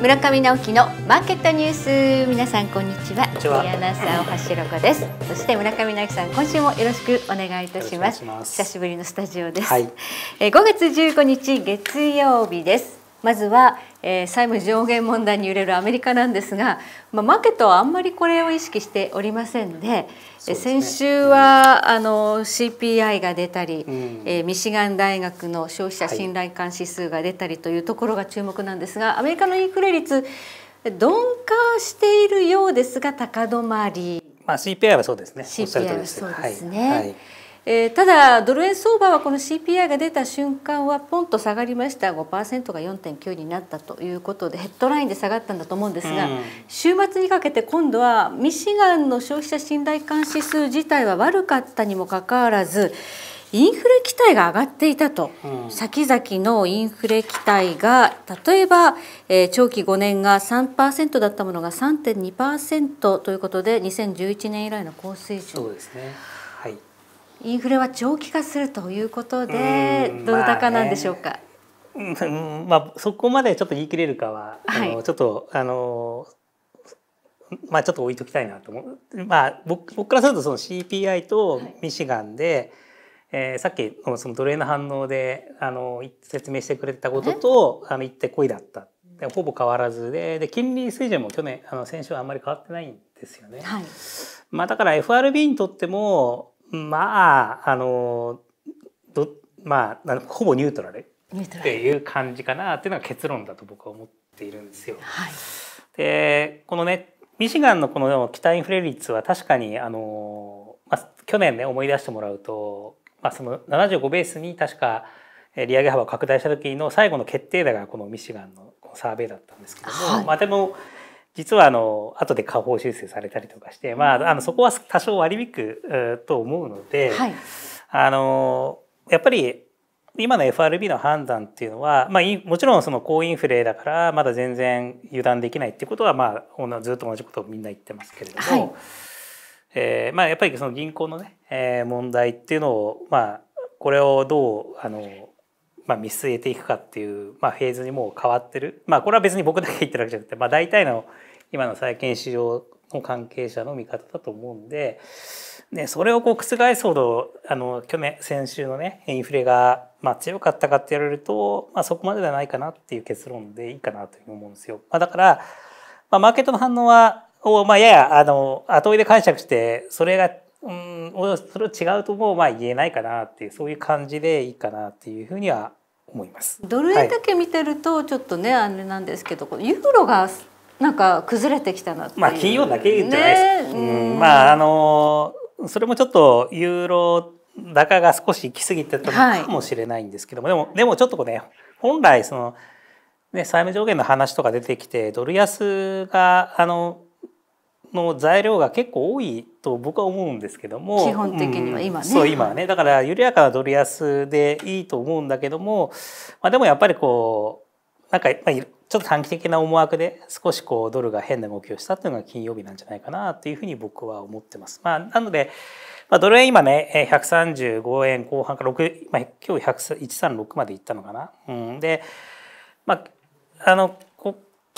村上直樹のマーケットニュース皆さんこんにちはこんにちはですそして村上直樹さん今週もよろしくお願いいたします久しぶりのスタジオです、はい、え5月15日月曜日ですまずは、えー、債務上限問題に揺れるアメリカなんですが、まあ、マーケットはあんまりこれを意識しておりませんでで、ね、先週は、うん、あの CPI が出たり、うん、えー、ミシガン大学の消費者信頼感指数が出たりというところが注目なんですが、はい、アメリカのインフレ率鈍化しているようですが高止まり。まあ CPI はそうですね。CPI はそうですね。はいえー、ただドル円相場はこの CPI が出た瞬間はポンと下がりました5%が4.9になったということでヘッドラインで下がったんだと思うんですが、うん、週末にかけて今度はミシガンの消費者信頼感指数自体は悪かったにもかかわらずインフレ期待が上がっていたと、うん、先々のインフレ期待が例えば、えー、長期5年が3%だったものが3.2%ということで2011年以来の高水準。そうですねインフレは長期化するということで、どだかなんでしょうか。まあ、ね、まあ、そこまでちょっと言い切れるかは、はい、あのちょっとあのまあちょっと置いときたいなと思う。まあ僕僕からするとその CPI とミシガンで、はい、えー、さっきのその奴隷の反応であの説明してくれたこととあの言ってこいだった。ほぼ変わらずでで金利水準も去年あの先週はあんまり変わってないんですよね。はい、まあだから FRB にとってもまああのどまあほぼニュートラルっていう感じかなっていうのが結論だと僕は思っているんですよ。はい、でこのねミシガンのこの北インフレ率は確かにあの、まあ、去年ね思い出してもらうと、まあ、その75ベースに確か利上げ幅を拡大した時の最後の決定打がこのミシガンのサーベイだったんですけども、はい、まあでも。実はあの後で下方修正されたりとかして、まあ、あのそこは多少割り引くと思うので、はい、あのやっぱり今の FRB の判断っていうのは、まあ、もちろんその高インフレだからまだ全然油断できないってことは、まあ、ずっと同じことをみんな言ってますけれども、はい、えー、まあ、やっぱりその銀行のね、えー、問題っていうのを、まあ、これをどうあのまあ、見据えていくかっていう、まあ、フェーズにもう変わってる、まあ、これは別に僕だけ言ってるわけじゃなくて、まあ、大体の今の債券市場の関係者の見方だと思うんで、ね、それをこう覆すほどあの去年先週のねインフレがまあ強かったかって言われると、まあ、そこまでではないかなっていう結論でいいかなというう思うんですよ。まあ、だから、まあ、マーケットの反応はを、まあ、ややあの後追いで解釈してそれがうんそれを違うともまあ言えないかなっていうそういう感じでいいかなっていうふうには思います。ドル円だけ見てるとちょっとね、はい、あれなんですけど、ユーロがなんか崩れてきたなまあ金曜だけじゃないですか。ね、うんまああのそれもちょっとユーロ高が少し行き過ぎてたのかもしれないんですけども、はい、でもでもちょっとね本来そのね債務上限の話とか出てきてドル安があのの材料が結構多いと僕は思うんですけども基本的には今ね、うん、そう今はねだから緩やかなドル安でいいと思うんだけども、まあ、でもやっぱりこうなんか、まあ、ちょっと短期的な思惑で少しこうドルが変な動きをしたっていうのが金曜日なんじゃないかなというふうに僕は思ってます。まあ、なのでまあ、ドル円今ね、135円後半から6、まあ、今日136までいったのかな。うん、で、まあ、あの、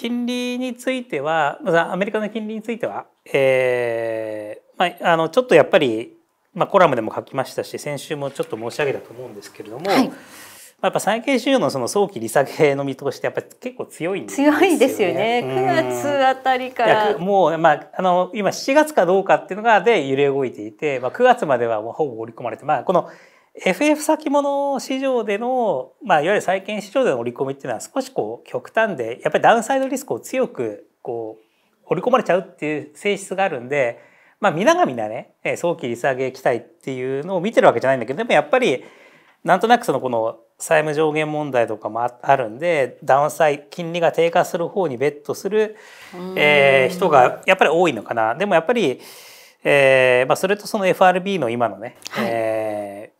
金利についてはアメリカの金利については、えーまあ、あのちょっとやっぱり、まあ、コラムでも書きましたし先週もちょっと申し上げたと思うんですけれども、はい、やっぱ債券市場のその早期利下げの見通しってやっぱり結構強いんですよね。強いですよね。9月あたりから。もう、まあ、あの、今7月かどうかっていうのがで揺れ動いていて、まあ、9月まではもうほぼ織り込まれて、まあ、この FF 先物市場での、まあ、いわゆる債券市場での織り込みっていうのは少しこう極端でやっぱりダウンサイドリスクを強くこう織り込まれちゃうっていう性質があるんで、まあ、皆が皆ね早期利下げ期待っていうのを見てるわけじゃないんだけどでもやっぱりなんとなくそのこの債務上限問題とかもあるんでダウンサイ金利が低下する方にベットする、えー、人がやっぱり多いのかな。でもやっぱりえーまあ、それとその FRB の今のね、はい、え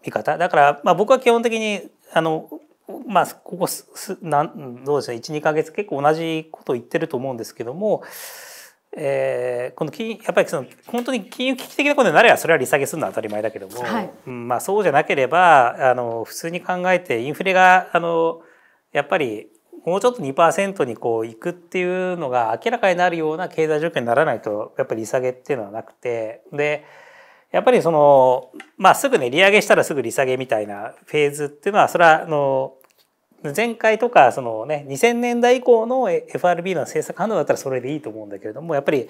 見方だから、まあ、僕は基本的にあの、まあ、ここすなんどうでょう12か月結構同じことを言ってると思うんですけども、えー、この金やっぱりその本当に金融危機的なことになればそれは利下げするのは当たり前だけども、はい、まあ、そうじゃなければあの普通に考えてインフレがあのやっぱりもうちょっと2%にこういくっていうのが明らかになるような経済状況にならないとやっぱり利下げっていうのはなくてでやっぱりその、まあ、すぐね利上げしたらすぐ利下げみたいなフェーズっていうのはそれはあの前回とかその、ね、2000年代以降の FRB の政策反応だったらそれでいいと思うんだけれどもやっぱり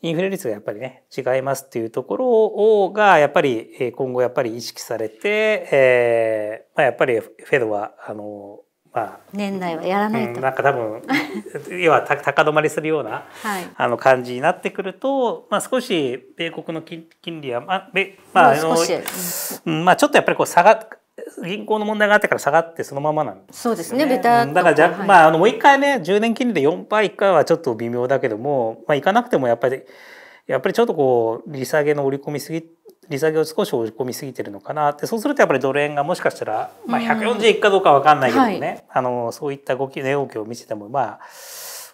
インフレ率がやっぱりね違いますっていうところをがやっぱり今後やっぱり意識されて、えーまあ、やっぱりフェドはあのまあ、年内はやらないと、うん、なんか多分 要は高止まりするような、はい、あの感じになってくると、まあ、少し米国の金金利は、まあべまあ、あの、うん、まあちょっとやっぱりこう下が銀行の問題があってから下がってそのままなん、ね、そうですね、ベタだからじゃ、はい、まああのもう一回ね、10年金利で4倍ー1回はちょっと微妙だけども、まあいかなくてもやっぱりやっぱりちょっとこう利下げの織り込みすぎ利下げを少し追い込みすぎてるのかなってそうするとやっぱりドル円がもしかしたら、まあ、140いくかどうか分かんないけどね、はい、あのそういった動き値動きを見せてもまあ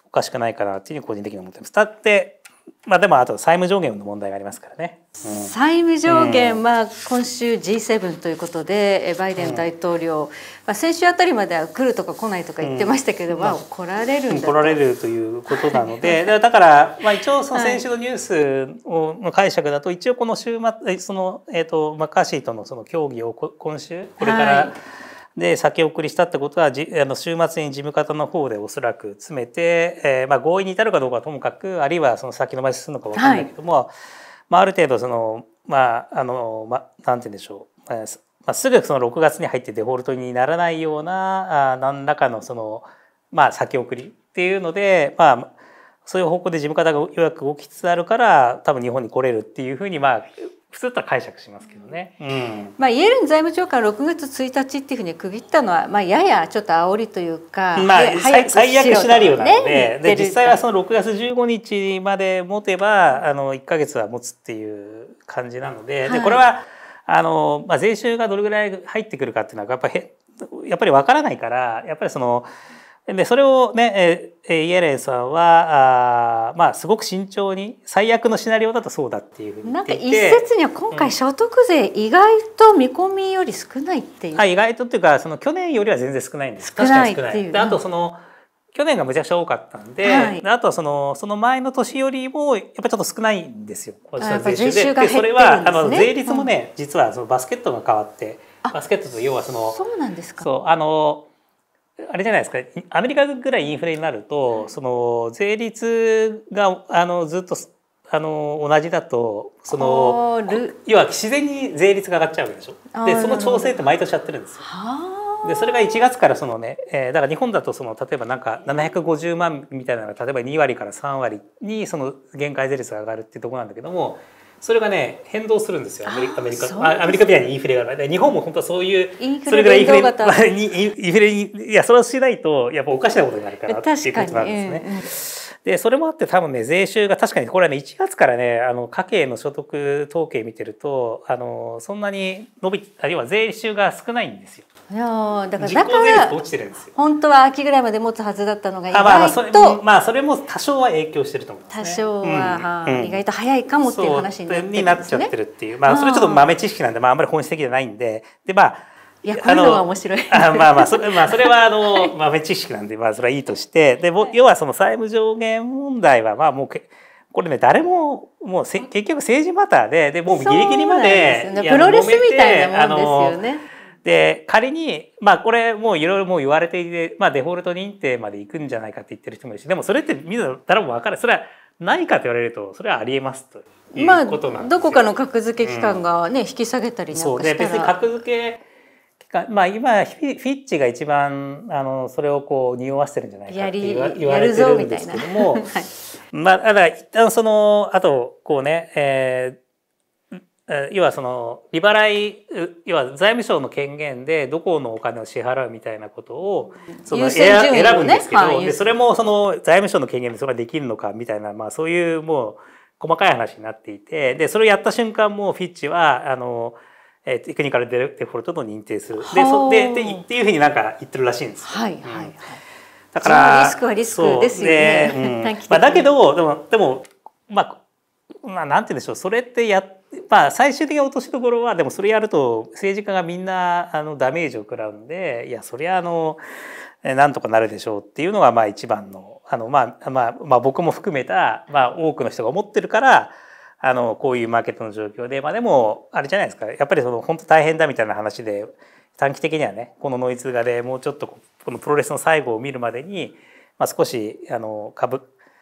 おかしくないかなっていうふうに個人的に思ってます。だってまあでもあと債務上限の問題がありますからね。うん、債務上限は今週 G7 ということで、うん、バイデン大統領、まあ先週あたりまでは来るとか来ないとか言ってましたけど、まあ来られるんだ来られるということなので、だからまあ一応その先週のニュースをの解釈だと一応この週末そのえっ、とマッカーシーとのその協議を今週これから、はい、で先送りしたってことはじあの週末に事務方の方でおそらく詰めて、えー、まあ、合意に至るかどうかはともかくあるいはその先延ばしするのか分からないけども、はい、まあ、ある程度そのまああの、まあ、なんて言うんでしょう、まあ、すぐその6月に入ってデフォルトにならないようなあ何らかのその、まあ、先送りっていうので、まあ、そういう方向で事務方がようやく動きつつあるから多分日本に来れるっていうふうにまあ普通とは解釈しますけどね、うん、まあ、イエレン財務長官6月1日っていうふうに区切ったのは、まあ、ややちょっと煽りというか、まあ、最悪シナリオなのでね、で実際はその6月15日まで持てばあの1か月は持つっていう感じなのででこれはあの、まあ、税収がどれぐらい入ってくるかっていうのはやっぱりやっぱり分からないからやっぱりその。でそれをね、えイエレンさんはあまあすごく慎重に最悪のシナリオだとそうだっていうふうになんか一説には今回所得税意外と見込みより少ないっていう、うん、はい、意外とっていうかその去年よりは全然少ないんです少ないっていうあとその、去年がむちゃくちゃ多かったんで、はい、あとはそのその前の年よりもやっぱちょっと少ないんですよ今年の税収で。ね、それはあの税率もね、うん、実はそのバスケットが変わってバスケットと要はそのそうなんですかそうあのあれじゃないですかアメリカぐらいインフレになると、はい、その税率があのずっとあの同じだとその要は自然に税率が上がっちゃうわけでしょでその調整って毎年やってるんですよ。でそれが1月からそのね、えー、だから日本だとその例えばなんか750万みたいなのが例えば2割から3割にその限界税率が上がるっていうところなんだけどもそれがね変動するんですよアメリカアメリカアメリカみたにインフレがある日本も本当はそういうそれぐらいインフレにインフレにいやそれをしないとやっぱおかしなことになるからっていうことなんですね。で、それもあって多分ね、税収が確かにこれはね、1月からね、あの、家計の所得統計見てると、あの、そんなに伸び、あるいは税収が少ないんですよ。いやだからだから本当は秋ぐらいまで持つはずだったのが意外とあ、まあ、まあそれまあそれも多少は影響してると思んです、ね、多少は、うん、意外と早いかもっていう話になって、ね,、っちゃってるっていうまあそれちょっと豆知識なんで、まあ、あんまり本質的じゃないんででまあいやこういうの面白いあまあまあそれ,、まあ、それはあの、まあ、知識なんで、まあ、それはいいとしてでも、要はその債務上限問題はまあもうこれね誰ももうせ結局政治マターででもうギリギリまでで、ね、プロレスみたいなもんですよね。で仮にまあこれもういろいろもう言われていて、まあ、デフォルト認定まで行くんじゃないかって言ってる人もいるしでもそれってみんな誰も分かるそれはないかと言われるとそれはありえますということなんですよ、まあ、どこかの格付け機関がね、うん、引き下げたりなんかしたらで別に格付けか、まあ今フィッチが一番あのそれをこう匂わせてるんじゃないかって言わ言われてるんですけども、はい、まあだから一旦そのあとこうね、えー、要はその利払い要は財務省の権限でどこのお金を支払うみたいなことをその、ね、選ぶんですけど、はい、でそれもその財務省の権限でそれができるのかみたいな、まあ、そういうもう細かい話になっていてでそれをやった瞬間もフィッチはあのえー、テクニカルデフォルトと認定するでそででっていうふうになんか言ってるらしいんですはいはいはい、うん、だからリスクはリスクですよね。うん、まあ、だけどでもでも、まあ、まあなんて言うんでしょうそれってやまあ最終的な落としどころはでもそれやると政治家がみんなあのダメージを食らうんでいやそりゃあのなんとかなるでしょうっていうのがまあ一番のあの、まあまあ、まあ僕も含めた、まあ、多くの人が思ってるから。あのこういうマーケットの状況でまあでもあれじゃないですかやっぱりその本当大変だみたいな話で短期的にはねこのノイズがでもうちょっとこのプロレスの最後を見るまでに、まあ、少しあの株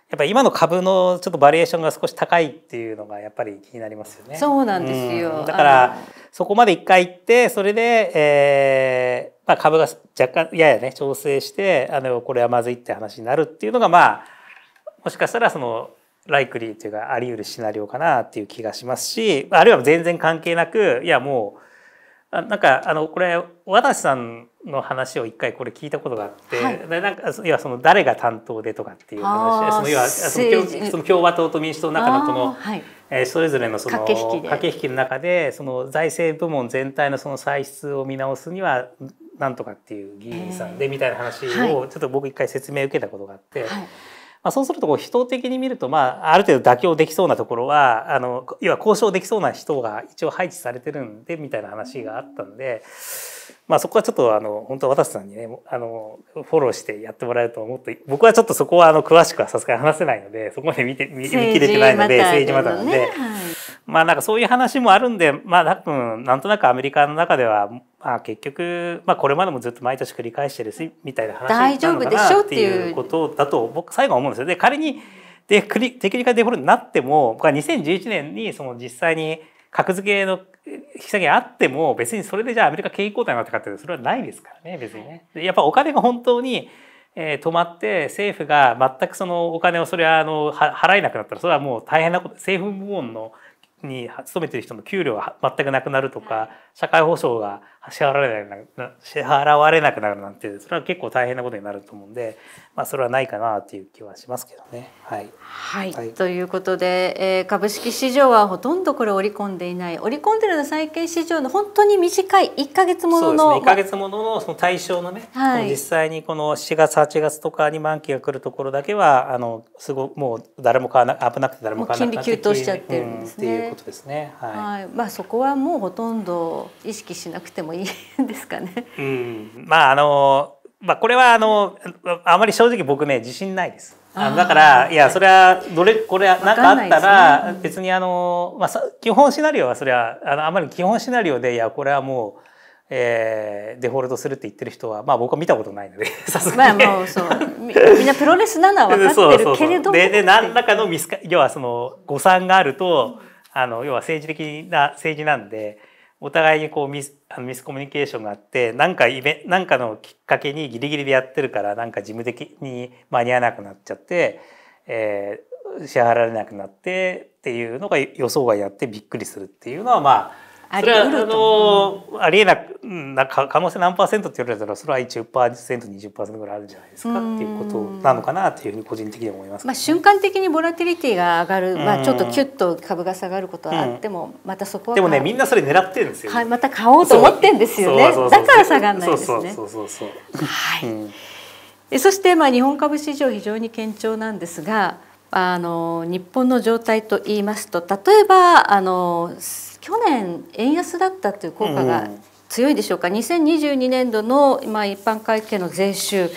やっぱり今の株のちょっとバリエーションが少し高いっていうのがやっぱり気になりますよね。そうなんですよ。うん、だからそこまで一回行ってそれで、えーまあ、株が若干ややね調整してあのこれはまずいって話になるっていうのがまあもしかしたらそのライクリーというかあり得るシナリオかなっていう気がしますしあるいは全然関係なくいやもうなんかあのこれ和田さんの話を一回これ聞いたことがあって、はい、なんか要はその誰が担当でとかっていう話その要はその共その共和党と民主党の中のこの、はい、えー、それぞれのその駆け引き駆け引きの中でその財政部門全体のその歳出を見直すにはなんとかっていう議員さんでみたいな話をちょっと僕一回説明受けたことがあって。はいまあ、そうするとこう人的に見ると、まあ、ある程度妥協できそうなところはあの要は交渉できそうな人が一応配置されてるんでみたいな話があったんで、まあ、そこはちょっとあの本当は渡瀬さんにねあのフォローしてやってもらえると思って僕はちょっとそこはあの詳しくはさすがに話せないのでそこまで見て見見切れてないので政治またなんで。まあなんかそういう話もあるんで、まあ多分なんとなくアメリカの中ではまあ、結局、まあ、これまでもずっと毎年繰り返してるしみたいな話大丈夫でしょっていうことだと僕最後は思うんですよ。で仮にでクリテクニカルデフォルトになっても僕は2011年にその実際に格付けの引き下げあっても別にそれでじゃあアメリカ景気後退になったかってそれはないですからね別にね。やっぱお金が本当にえ止まって政府が全くそのお金をそれはあの払えなくなったらそれはもう大変なこと政府部門のに勤めてる人の給料が全くなくなるとか社会保障が支払われなく支払われなくなるなんてそれは結構大変なことになると思うんで、まあ、それはないかなという気はしますけどね。はい、はい、はい、ということで、えー、株式市場はほとんどこれ織り込んでいない織り込んでるの債券市場の本当に短い1か月ものの。そうですね1か月もののその対象のね、はい、実際にこの7月8月とかに満期が来るところだけはあのすごもう誰も買わな危なくて誰も買わなくて金利急騰しちゃってるんですね。うん、いうことですね。はい、はい、まあそこはもうほとんど意識しなくてもいいんですかね。うん、まああのまあこれはあのあまり正直僕ね自信ないです。あだからいやそれはどれこれ何かあったら、別にあの、まあ、基本シナリオはそれはあのあまり基本シナリオでいやこれはもう。えー、デフォルトするって言ってる人は、まあ、僕は見たことないので さすがに、まあ、もうそうみんなプロレスなのは分かってるけれどもでで何らかのミスか要はその誤算があるとあの要は政治的な政治なんでお互いにこうミスあのミスコミュニケーションがあって何かかのきっかけにギリギリでやってるからなんか事務的に間に合わなくなっちゃって、えー、支払われなくなってっていうのが予想外やってびっくりするっていうのはまああり得るとあのありえななんか可能性何パーセントって言われたらそれは1 0 20%ぐらいあるんじゃないですかっていうことなのかなというふうに個人的に思います、ね、まあ、瞬間的にボラティリティが上がる、まあ、ちょっとキュッと株が下がることはあっても、またそこはでもねみんなそれ狙ってるんですよ、はい、また買おうと思ってんですよねだから下がらないですね。そうそうそうそうはい、うそしてまあ日本株市場非常に堅調なんですがあの日本の状態と言いますと例えばあの去年円安だったという効果が強いでしょうか、うん、2022年度の、まあ、一般会計の税収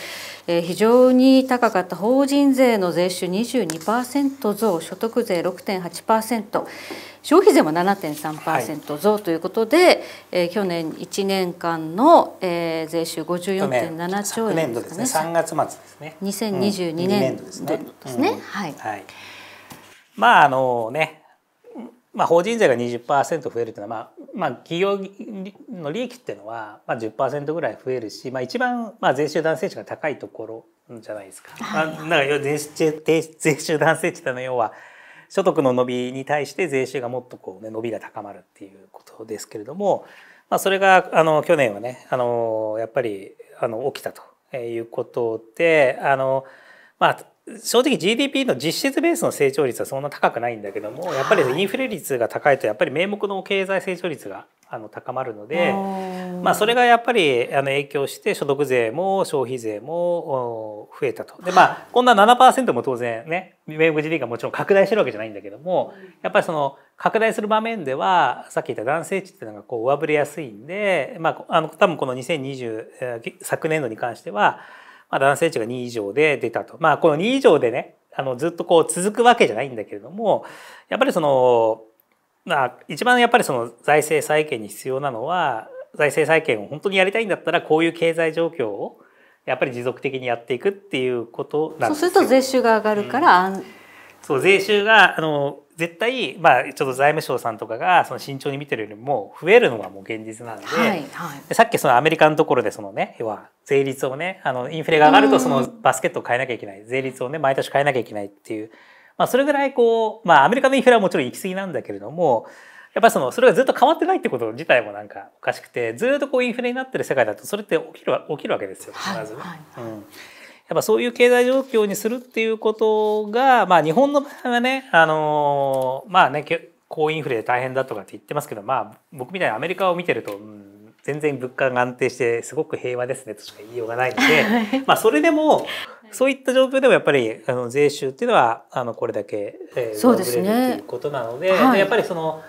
え非常に高かった法人税の税収22%増所得税6.8%消費税も7.3%増ということで、え、はい、去年1年間の、え税収54.7兆円ですね昨年度ですね3月末ですね2022年度ですねうん、ですね、はい、はい、まああのねまあ、法人税が20%増えるというのは、まあまあ、企業の利益っていうのは、まあ、10%ぐらい増えるし、まあ、一番、まあ、税収男性値が高いところじゃないですか。まあ、だから税収税収男性値ってのは要は所得の伸びに対して税収がもっとこう、ね、伸びが高まるっていうことですけれども、まあ、それがあの去年はねあのやっぱりあの起きたということであの、まあ、正直 GDP の実質ベースの成長率はそんな高くないんだけどもやっぱりインフレ率が高いとやっぱり名目の経済成長率があの高まるので、まあ、それがやっぱりあの影響して所得税も消費税も増えたとで、まあ、こんな7%も当然ね名目 GDP がもちろん拡大してるわけじゃないんだけどもやっぱりその拡大する場面ではさっき言った男性値っていうのがこう上振れやすいんで、まあ、あの多分この2020昨年度に関してはまあ、男性値が2以上で出たと。まあ、この2以上でね、あのずっとこう続くわけじゃないんだけれども、やっぱりその、まあ、一番やっぱりその財政再建に必要なのは、財政再建を本当にやりたいんだったら、こういう経済状況をやっぱり持続的にやっていくっていうことなんですよそうすると税収が上がるから、うん、そう税収があの絶対、まあ、ちょっと財務省さんとかがその慎重に見てるよりも増えるのがもう現実なんではいはい、でさっきそのアメリカのところでその、ね、要は税率をねあのインフレが上がるとそのバスケットを変えなきゃいけない税率をね毎年変えなきゃいけないっていう、まあ、それぐらいこう、まあ、アメリカのインフレはもちろん行き過ぎなんだけれどもやっぱりそのそれがずっと変わってないってこと自体もなんかおかしくてずっとこうインフレになってる世界だとそれって起きる起きるわけですよ必ず。はいはいうんやっぱそういう経済状況にするっていうことが、まあ、日本の場合はね、あのまあね、高インフレで大変だとかって言ってますけど、まあ、僕みたいにアメリカを見てると、うん、全然物価が安定してすごく平和ですねとしか言いようがないので、まあ、それでもそういった状況でもやっぱりあの税収っていうのはあのこれだけ、えー、そうですねということなので、はい、やっぱりその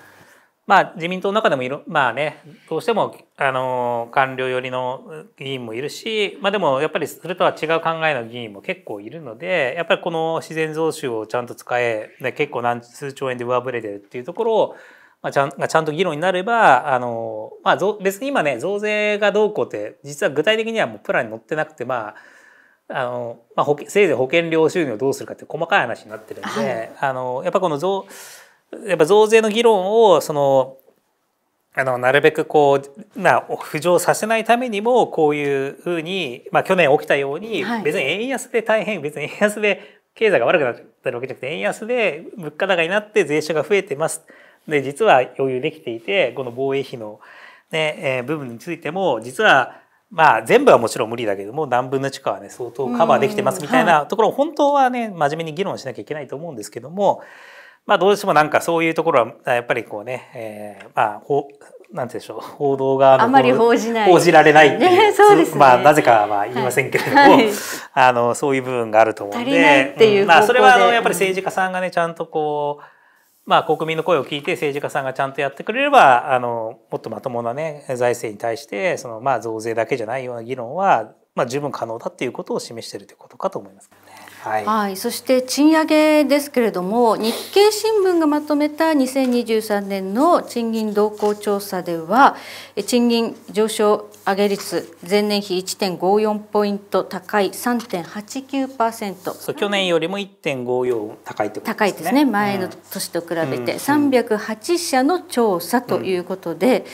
まあ、自民党の中でもいろ、まあね、どうしてもあの官僚寄りの議員もいるし、まあ、でもやっぱりそれとは違う考えの議員も結構いるのでやっぱりこの自然増収をちゃんと使え、ね、結構何数兆円で上振れてるっていうところを、まあ、ちゃんちゃんと議論になればあの、まあ、別に今ね増税がどうこうって実は具体的にはもうプランに載ってなくてまああのまあ、せいぜい保険料収入をどうするかって細かい話になってるんで、はい、あのやっぱこの増やっぱ増税の議論をそのあのなるべくこう、まあ、浮上させないためにもこういうふうに、まあ、去年起きたように、別に円安で大変別に円安で経済が悪くなってるわけじゃなくて円安で物価高になって税収が増えてます。で実は余裕できていてこの防衛費のね、えー、部分についても実はまあ全部はもちろん無理だけども何分の1かはね相当カバーできてますみたいなところを本当はね真面目に議論しなきゃいけないと思うんですけどもまあ、どうしてもなんかそういうところはやっぱりこうね、えー、まあほなんてでしょう報道があまり報じない、報じられないいう、そうですね、まあなぜかは言いませんけれども、はいはい、あのそういう部分があると思うんで、うん、まあそれはあのやっぱり政治家さんがねちゃんとこう。まあ、国民の声を聞いて政治家さんがちゃんとやってくれればあのもっとまともな、ね、財政に対してその、まあ、増税だけじゃないような議論は、まあ、十分可能だっていうことを示しているということかと思います。はい、はい、そして賃上げですけれども日経新聞がまとめた2023年の賃金動向調査では賃金上昇上げ率前年比1.54ポイント高い3.89%そう去年よりも1.54高いってことですね高いですね前の年と比べて308社の調査ということで、うんうん、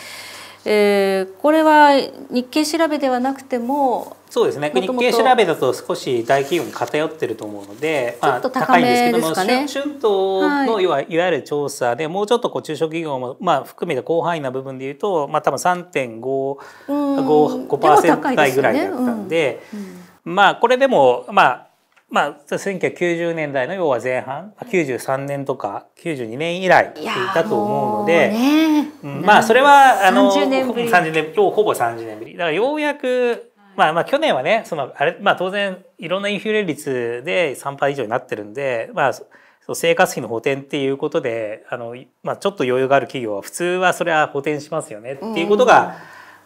えー、これは日経調べではなくてもそうですね日経調べだと少し大企業に偏ってると思うので、まあ、高いんですけども、ね、春闘の要はいわゆる調査で、はい、もうちょっとこう中小企業も、まあ、含めた広範囲な部分でいうと、まあ、多分3.55%ぐらいだったんで、ねうんまあこれでもまあまあ、1990年代の要は前半93年とか92年以来いたと思うので、ね、まあそれはあの30年ぶり30ほぼ30年ぶりだからようやくまあまあ去年はねそのあれ、まあ、当然いろんなインフレ率で3%以上になってるんで、まあ、生活費の補填っていうことであの、まあ、ちょっと余裕がある企業は普通はそれは補填しますよねっていうことが、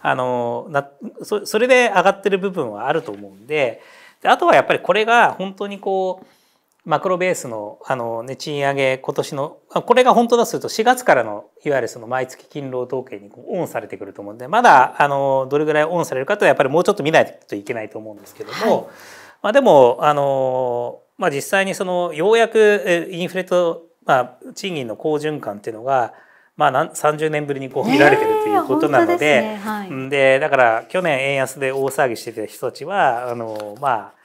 あのなそそれで上がってる部分はあると思うんでであとはやっぱりこれが本当にこうマクロベースのあの、ね、賃上げ今年のこれが本当だとすると4月からのいわゆるその毎月勤労統計にオンされてくると思うんでまだあのどれぐらいオンされるかとはやっぱりもうちょっと見ないといけないと思うんですけども、はい、まあ、でもあの、まあ、実際にそのようやくインフレと、まあ、賃金の好循環っていうのがまあ、30年ぶりにこう見られてるということなのでで、ねはい、だから去年円安で大騒ぎしてた人たちはあのまあ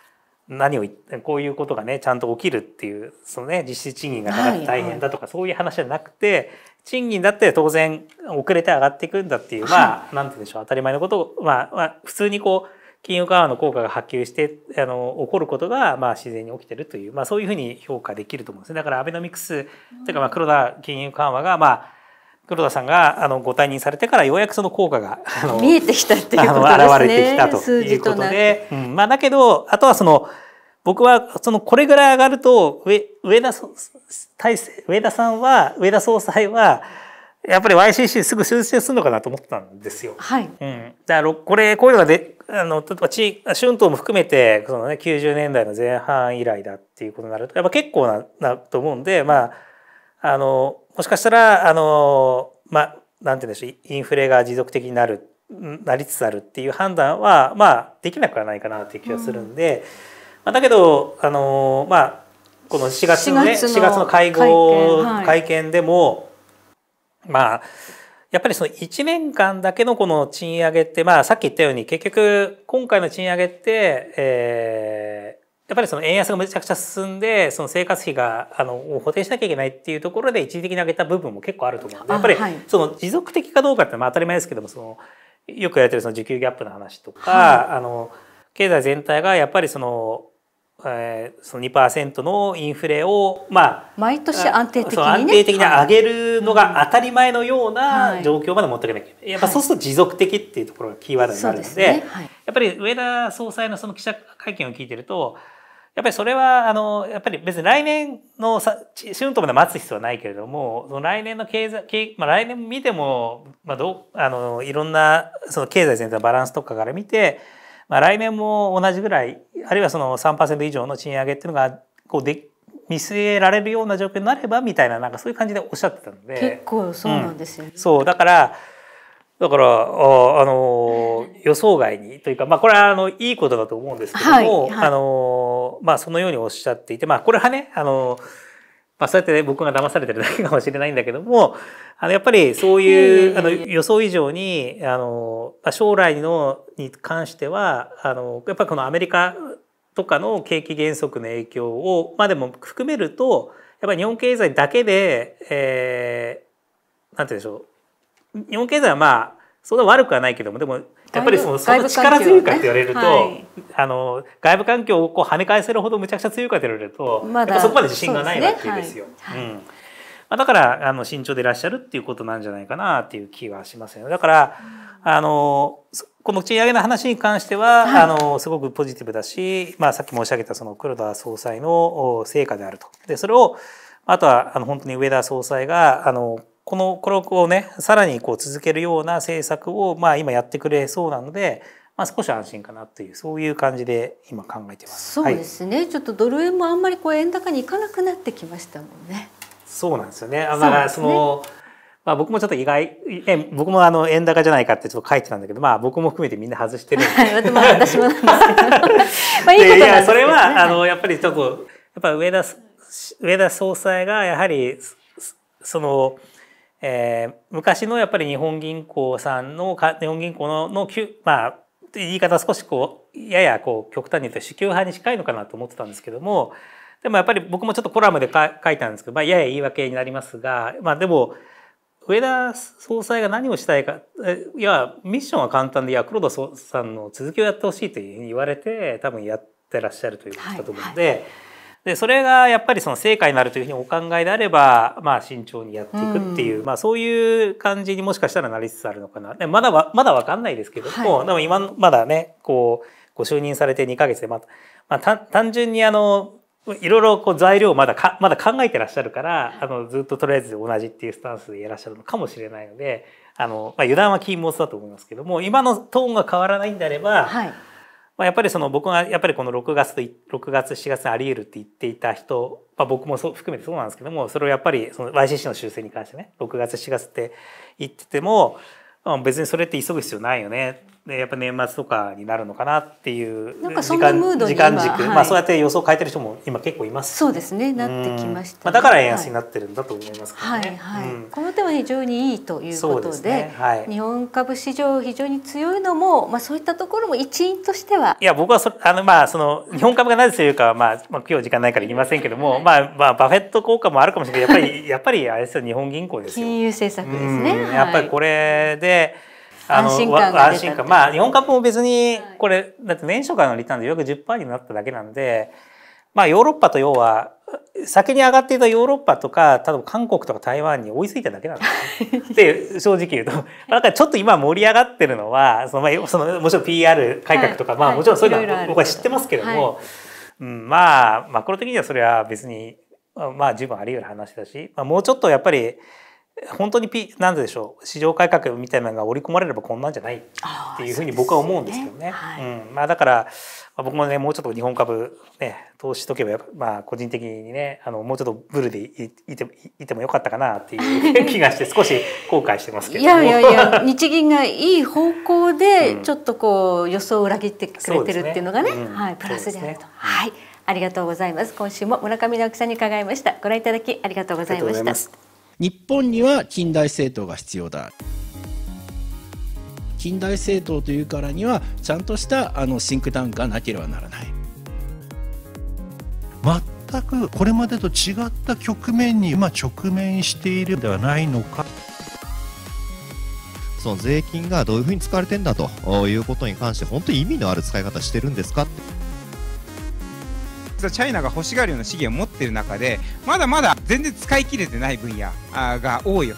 何をこういうことがねちゃんと起きるっていうその、ね、実質賃金が高くて大変だとか、そういう話じゃなくて賃金だって当然遅れて上がっていくんだっていう、まあなんて言うんでしょう当たり前のことを、まあ、まあ普通にこう金融緩和の効果が波及してあの起こることが、まあ、自然に起きてるという、まあ、そういうふうに評価できると思うんですね。だからアベノミクスというか、まあ、黒田金融緩和が、まあ黒田さんがあのご退任されてからようやくその効果が見えてきたっていうことですね。現れてきたということで、うん、まあだけどあとはその僕はそのこれぐらい上がると上上田大制上田さんは上田総裁はやっぱり YCC すぐ修正するのかなと思ったんですよ。はい。うん。だからこれこういうのがであの例えば春闘も含めてそのね90年代の前半以来だっていうことになるとやっぱ結構ななと思うんでまあ。あのもしかしたらあのまあなんて言うんでしょうインフレが持続的になるなりつつあるっていう判断はまあできなくはないかなっていう気がするんで、ま、あ、だけどあのまあこの4月のね4月の会合会見,、でも、まあやっぱりその1年間だけのこの賃上げって、まあ、さっき言ったように結局今回の賃上げって、えやっぱりその円安がめちゃくちゃ進んでその生活費があの補填しなきゃいけないっていうところで一時的に上げた部分も結構あると思うんでやっぱりその持続的かどうかってまあ当たり前ですけどもそのよく言われてるその需給ギャップの話とか、はい、あの経済全体がやっぱりそのえー、その2%のインフレを、まあ、毎年安定的に、ね、安定的に上げるのが当たり前のような状況まで持っていかなきゃいけない、やっぱそうすると持続的っていうところがキーワードになるので、はいねはい、やっぱり上田総裁のその記者会見を聞いてるとやっぱりそれは、あの、やっぱり別に来年のさ、春闘まで待つ必要はないけれども、その来年の経済、経まあ、来年見ても、まあ、どあの、いろんな、その経済全体のバランスとかから見て、まあ、来年も同じぐらい、あるいはその3%以上の賃上げっていうのが、こうで、見据えられるような状況になればみたいな、なんかそういう感じでおっしゃってたので。結構そうなんですよね、うん、そう、だから、だからあ、あの、予想外にというか、まあ、これはあのいいことだと思うんですけども、はいはい、あのまあ、そのようにおっしゃっていて、まあ、これはね、あの、まあ、そうやって、ね、僕が騙されてるだけかもしれないんだけども、あの、やっぱりそういう、あの、予想以上に、あの、将来の、に関しては、あの、やっぱりこのアメリカとかの景気減速の影響を、まあでも含めると、やっぱり日本経済だけで、えー、なんて言うんでしょう。日本経済はまあ、そんな悪くはないけども、でもやっぱりそのその力強いかって言われると、ねはい、あの外部環境をこう跳ね返せるほどむちゃくちゃ強いかって言われると、まだ、そこまで自信がないわけですよ。うんだからあの慎重でいらっしゃるっていうことなんじゃないかなっていう気はしますよね。だから、うん、あのこの賃上げの話に関しては、はい、あのすごくポジティブだし、まあ、さっき申し上げたその黒田総裁の成果であると。でそれをあとはあの本当に上田総裁があのこのこれをねさらにこう続けるような政策を、まあ、今やってくれそうなので、まあ、少し安心かなというそういう感じで今考えてます。そうですね、はい、ちょっとドル円もあんまりこう円高にいかなくなってきましたもんね。そうなんですよね。だからその、ね、まあ僕もちょっと意外、え僕もあの円高じゃないかってちょっと書いてたんだけど、まあ僕も含めてみんな外してるんで。まあ私もなんですけど。まあいいことなんですけど、ね、いやそれはあのやっぱりちょっとやっぱ上田上田総裁がやはりそのえー、昔のやっぱり日本銀行さんの日本銀行ののまあ言い方少しこうややこう極端に言うと支給派に近いのかなと思ってたんですけどもでもやっぱり僕もちょっとコラムで書いたんですけど、まあ、やや言い訳になりますが、まあ、でも上田総裁が何をしたいかいやミッションは簡単でいや黒田さんの続きをやってほしいというふうに言われて多分やってらっしゃるということだと思うので。はいはいでそれがやっぱりその成果になるというふうにお考えであれば、まあ、慎重にやっていくっていう、うん、まあ、そういう感じにもしかしたらなりつつあるのかなでまだまだ分かんないですけども、はい、でも今まだねこうご就任されて2か月でまた、まあ、単純にあのいろいろこう材料をまだかまだ考えてらっしゃるからあのずっととりあえず同じっていうスタンスでいらっしゃるのかもしれないのであの、まあ、油断は禁物だと思いますけども今のトーンが変わらないんであれば、はいまあ、やっぱりその僕がやっぱりこの6月と6月7月にあり得るって言っていた人、まあ、僕もそう含めてそうなんですけどもそれをやっぱりその YCC の修正に関してね6月7月って言ってても別にそれって急ぐ必要ないよねね、やっぱ年末とかになるのかなっていうなんかそんなムード時間軸、はい、まあ、そうやって予想変えてる人も今結構いますそうですねなってきました、ね、まあ、だから円安になってるんだと思います、ね、はいはい、うん、この点は非常にいいということで、ね、はい、日本株市場非常に強いのも、まあ、そういったところも一因としてはいや僕はそあの、まあ、その日本株がなぜというかは、まあまあ、今日時間ないから言いませんけども、まあまあ、バフェット効果もあるかもしれないやっぱりやっぱりあれですよ日本銀行ですよ金融政策ですね、うん、やっぱりこれで、あの安心感安心感まあ日本株も別にこれ、だって年初からのリターンで約10%になっただけなんでまあヨーロッパと要は先に上がっていたヨーロッパとか多分韓国とか台湾に追いついただけなんですで 正直言うとだからちょっと今盛り上がってるのはその、まあ、そのもちろん PR 改革とか、はい、まあもちろんそういうのは僕は知ってますけども、はい、うん、まあマクロ的にはそれは別にまあ十分あり得る話だし、まあ、もうちょっとやっぱり本当に、ピ何んでしょう市場改革みたいなのが織り込まれればこんなんじゃないっていうふうに僕は思うんですけどね。ねはい、うんまあ、だから、僕もねもうちょっと日本株、ね、投資しとけばまあ、個人的にねあのもうちょっとブルでいいていてもよかったかなっていう 気がして少し後悔してますけどいやいやいや 日銀がいい方向でちょっとこう予想を裏切ってくれてるっていうのがねうんねはい、プラスであると。ね、はいありがとうございます。今週も村上直樹さんに伺いました。ご覧いただきありがとうございました。日本には近代政党が必要だ近代政党というからにはちゃんとしたあのシンクタンクがなければならない全くこれまでと違った局面に今直面しているのではないのかその税金がどういうふうに使われてんだということに関して本当に意味のある使い方してるんですかってチャイナが欲しがるような資源を持ってる中で、まだまだ全然使い切れてない分野が多いよ。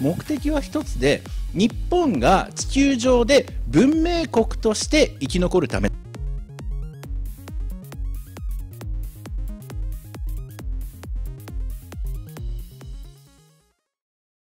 目的は一つで日本が地球上で文明国として生き残るため